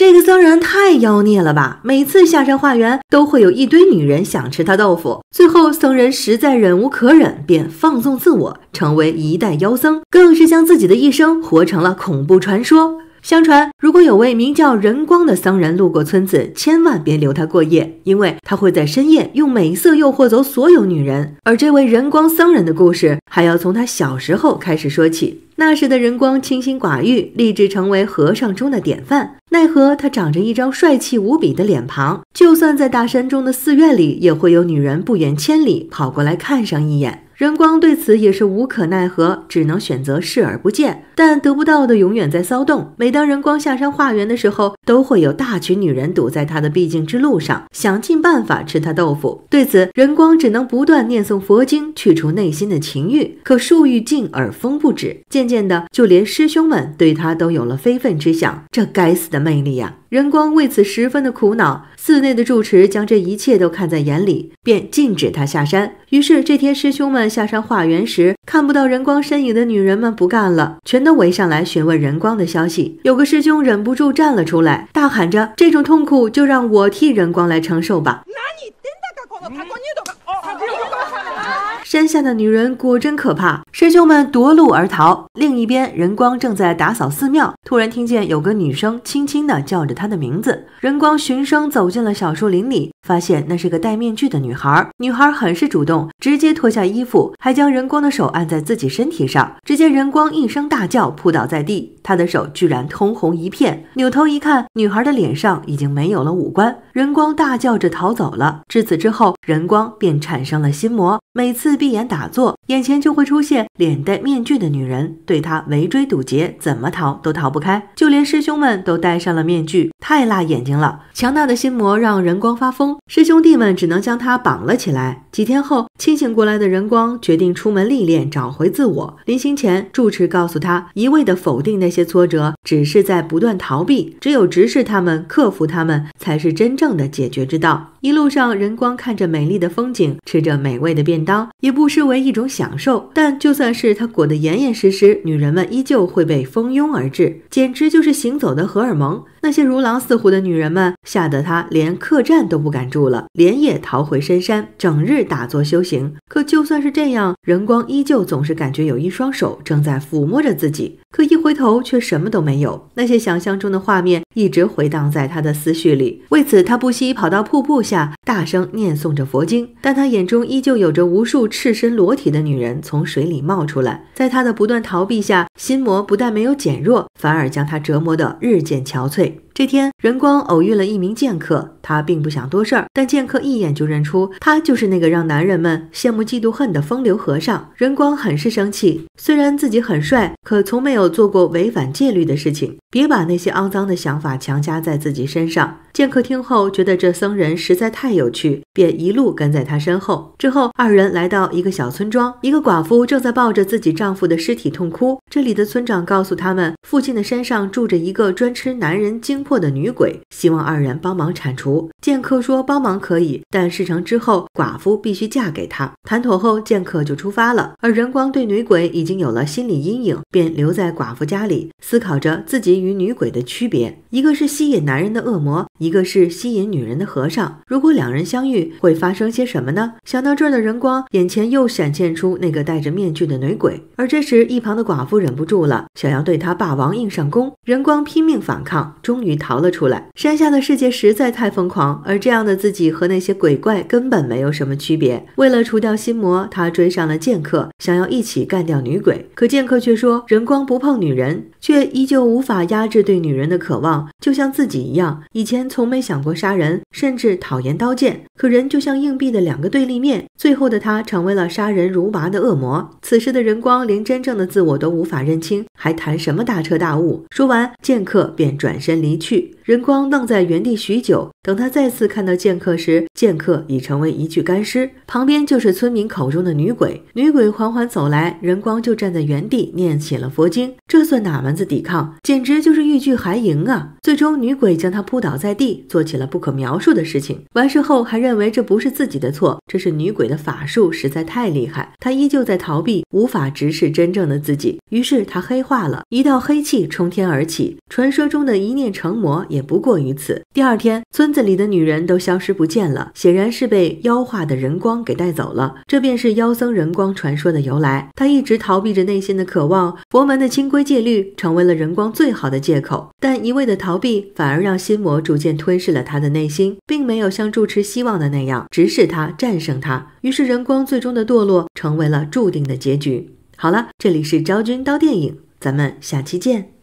这个僧人太妖孽了吧！每次下山化缘，都会有一堆女人想吃他豆腐。最后，僧人实在忍无可忍，便放纵自我，成为一代妖僧，更是将自己的一生活成了恐怖传说。相传，如果有位名叫仁光的僧人路过村子，千万别留他过夜，因为他会在深夜用美色诱惑走所有女人。而这位仁光僧人的故事，还要从他小时候开始说起。那时的仁光清心寡欲，立志成为和尚中的典范。奈何他长着一张帅气无比的脸庞，就算在大山中的寺院里，也会有女人不远千里跑过来看上一眼。任光对此也是无可奈何，只能选择视而不见。但得不到的永远在骚动。每当任光下山化缘的时候，都会有大群女人堵在他的必经之路上，想尽办法吃他豆腐。对此，任光只能不断念诵佛经，去除内心的情欲。可树欲静而风不止，渐渐的，就连师兄们对他都有了非分之想。这该死的魅力呀！仁光为此十分的苦恼，寺内的住持将这一切都看在眼里，便禁止他下山。于是这天，师兄们下山化缘时，看不到仁光身影的女人们不干了，全都围上来询问仁光的消息。有个师兄忍不住站了出来，大喊着：“这种痛苦就让我替仁光来承受吧！”山下的女人果真可怕，师兄们夺路而逃。另一边，仁光正在打扫寺庙，突然听见有个女生轻轻地叫着他的名字。仁光循声走进了小树林里，发现那是个戴面具的女孩。女孩很是主动，直接脱下衣服，还将仁光的手按在自己身体上。只见仁光一声大叫，扑倒在地，他的手居然通红一片。扭头一看，女孩的脸上已经没有了五官。仁光大叫着逃走了。至此之后，仁光便产生了心魔，每次。闭眼打坐，眼前就会出现脸戴面具的女人，对他围追堵截，怎么逃都逃不开。就连师兄们都戴上了面具，太辣眼睛了。强大的心魔让人光发疯，师兄弟们只能将他绑了起来。几天后，清醒过来的仁光决定出门历练，找回自我。临行前，住持告诉他，一味的否定那些挫折，只是在不断逃避；只有直视他们，克服他们，才是真正的解决之道。一路上，仁光看着美丽的风景，吃着美味的便当，也不失为一种享受。但就算是他裹得严严实实，女人们依旧会被蜂拥而至，简直就是行走的荷尔蒙。那些如狼似虎的女人们，吓得他连客栈都不敢住了，连夜逃回深山，整日打坐修行。可就算是这样，仁光依旧总是感觉有一双手正在抚摸着自己，可一回头却什么都没有。那些想象中的画面一直回荡在他的思绪里，为此他不惜跑到瀑布下大声念诵着佛经，但他眼中依旧有着无数赤身裸体的女人从水里冒出来。在他的不断逃避下，心魔不但没有减弱，反而将他折磨得日渐憔悴。这天，仁光偶遇了一名剑客，他并不想多事儿，但剑客一眼就认出他就是那个让男人们羡慕嫉妒恨的风流和尚。仁光很是生气，虽然自己很帅，可从没有做过违反戒律的事情，别把那些肮脏的想法强加在自己身上。剑客听后觉得这僧人实在太有趣，便一路跟在他身后。之后，二人来到一个小村庄，一个寡妇正在抱着自己丈夫的尸体痛哭。这里的村长告诉他们，附近的山上住着一个专吃男人精。破的女鬼希望二人帮忙铲除，剑客说帮忙可以，但事成之后寡妇必须嫁给他。谈妥后，剑客就出发了。而仁光对女鬼已经有了心理阴影，便留在寡妇家里思考着自己与女鬼的区别：一个是吸引男人的恶魔，一个是吸引女人的和尚。如果两人相遇，会发生些什么呢？想到这儿的仁光，眼前又闪现出那个戴着面具的女鬼。而这时，一旁的寡妇忍不住了，想要对他霸王硬上弓。仁光拼命反抗，终于。逃了出来，山下的世界实在太疯狂，而这样的自己和那些鬼怪根本没有什么区别。为了除掉心魔，他追上了剑客，想要一起干掉女鬼。可剑客却说：“仁光不碰女人，却依旧无法压制对女人的渴望，就像自己一样，以前从没想过杀人，甚至讨厌刀剑。可人就像硬币的两个对立面，最后的他成为了杀人如麻的恶魔。此时的仁光连真正的自我都无法认清，还谈什么大彻大悟？说完，剑客便转身离。去。任光愣在原地许久，等他再次看到剑客时，剑客已成为一具干尸，旁边就是村民口中的女鬼。女鬼缓缓走来，任光就站在原地念起了佛经。这算哪门子抵抗？简直就是欲拒还迎啊！最终，女鬼将他扑倒在地，做起了不可描述的事情。完事后，还认为这不是自己的错，这是女鬼的法术，实在太厉害。他依旧在逃避，无法直视真正的自己。于是他黑化了，一道黑气冲天而起。传说中的一念成魔也。也不过于此。第二天，村子里的女人都消失不见了，显然是被妖化的人光给带走了。这便是妖僧人光传说的由来。他一直逃避着内心的渴望，佛门的清规戒律成为了人光最好的借口。但一味的逃避，反而让心魔逐渐吞噬了他的内心，并没有像住持希望的那样直视他、战胜他。于是，人光最终的堕落成为了注定的结局。好了，这里是昭君刀电影，咱们下期见。